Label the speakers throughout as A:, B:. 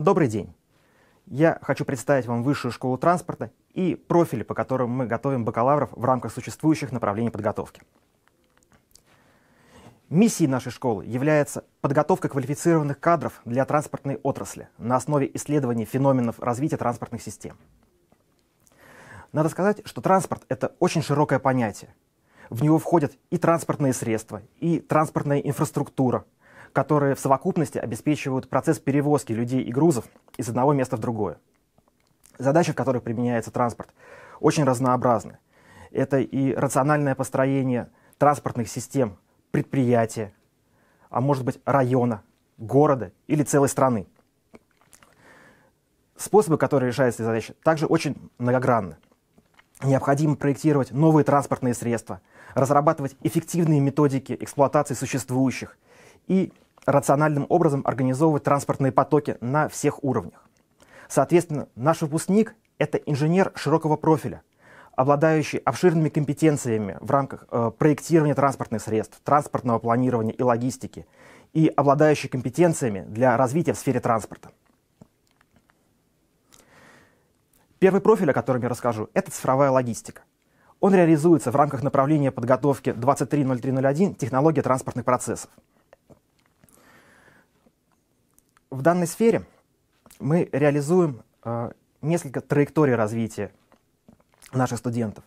A: Добрый день! Я хочу представить вам Высшую школу транспорта и профили, по которым мы готовим бакалавров в рамках существующих направлений подготовки. Миссией нашей школы является подготовка квалифицированных кадров для транспортной отрасли на основе исследований феноменов развития транспортных систем. Надо сказать, что транспорт – это очень широкое понятие. В него входят и транспортные средства, и транспортная инфраструктура – которые в совокупности обеспечивают процесс перевозки людей и грузов из одного места в другое. Задачи, в которых применяется транспорт, очень разнообразны. Это и рациональное построение транспортных систем предприятия, а может быть района, города или целой страны. Способы, которые решаются эти задачи, также очень многогранны. Необходимо проектировать новые транспортные средства, разрабатывать эффективные методики эксплуатации существующих и рациональным образом организовывать транспортные потоки на всех уровнях. Соответственно, наш выпускник – это инженер широкого профиля, обладающий обширными компетенциями в рамках э, проектирования транспортных средств, транспортного планирования и логистики, и обладающий компетенциями для развития в сфере транспорта. Первый профиль, о котором я расскажу, это цифровая логистика. Он реализуется в рамках направления подготовки 230301 «Технология транспортных процессов» в данной сфере мы реализуем э, несколько траекторий развития наших студентов.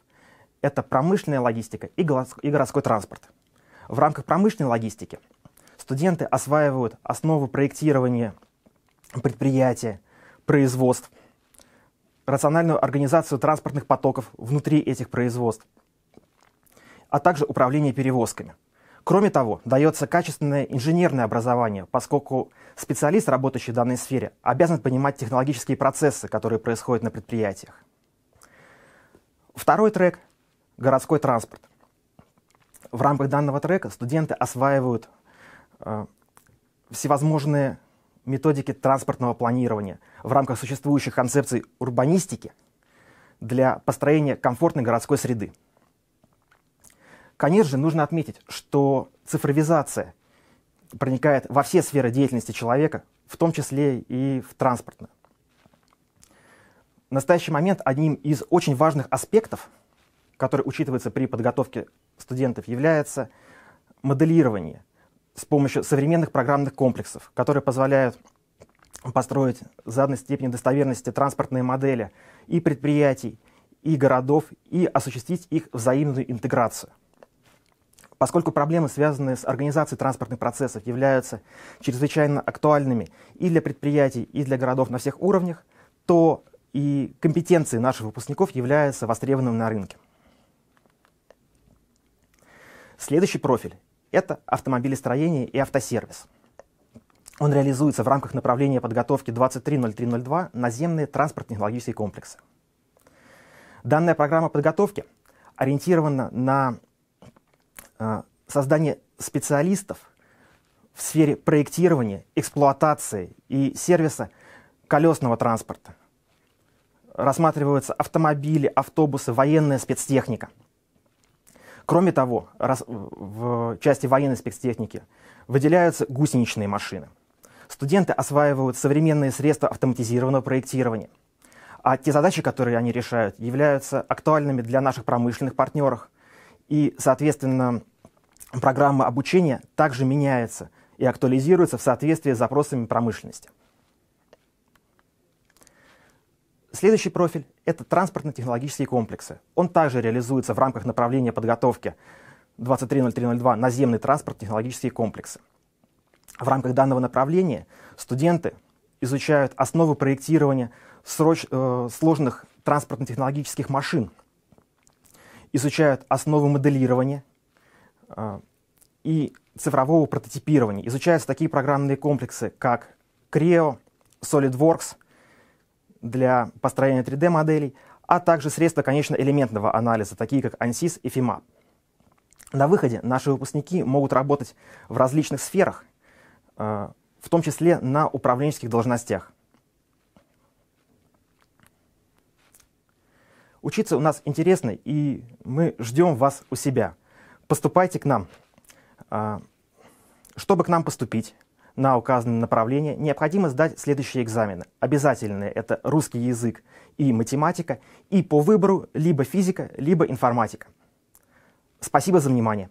A: Это промышленная логистика и, голос, и городской транспорт. В рамках промышленной логистики студенты осваивают основу проектирования предприятия, производств, рациональную организацию транспортных потоков внутри этих производств, а также управление перевозками – Кроме того, дается качественное инженерное образование, поскольку специалист, работающий в данной сфере, обязан понимать технологические процессы, которые происходят на предприятиях. Второй трек – городской транспорт. В рамках данного трека студенты осваивают э, всевозможные методики транспортного планирования в рамках существующих концепций урбанистики для построения комфортной городской среды – Конечно же, нужно отметить, что цифровизация проникает во все сферы деятельности человека, в том числе и в транспортную. В настоящий момент одним из очень важных аспектов, который учитывается при подготовке студентов, является моделирование с помощью современных программных комплексов, которые позволяют построить заданной степени достоверности транспортные модели и предприятий, и городов, и осуществить их взаимную интеграцию. Поскольку проблемы, связанные с организацией транспортных процессов, являются чрезвычайно актуальными и для предприятий, и для городов на всех уровнях, то и компетенции наших выпускников являются востребованными на рынке. Следующий профиль – это автомобилестроение и автосервис. Он реализуется в рамках направления подготовки 230302 наземные транспортно-технологические комплексы. Данная программа подготовки ориентирована на Э, создание специалистов в сфере проектирования, эксплуатации и сервиса колесного транспорта. Рассматриваются автомобили, автобусы, военная спецтехника. Кроме того, в части военной спецтехники выделяются гусеничные машины. Студенты осваивают современные средства автоматизированного проектирования. А те задачи, которые они решают, являются актуальными для наших промышленных партнеров, и, соответственно, программа обучения также меняется и актуализируется в соответствии с запросами промышленности. Следующий профиль – это транспортно-технологические комплексы. Он также реализуется в рамках направления подготовки 230302 «Наземный транспорт. Технологические комплексы». В рамках данного направления студенты изучают основы проектирования сроч, э, сложных транспортно-технологических машин – изучают основы моделирования а, и цифрового прототипирования. Изучаются такие программные комплексы, как Creo, SolidWorks для построения 3D-моделей, а также средства, конечно, элементного анализа, такие как ANSYS и FIMAP. На выходе наши выпускники могут работать в различных сферах, а, в том числе на управленческих должностях. Учиться у нас интересно, и мы ждем вас у себя. Поступайте к нам. А, чтобы к нам поступить на указанное направление, необходимо сдать следующие экзамены. Обязательные – это русский язык и математика, и по выбору либо физика, либо информатика. Спасибо за внимание.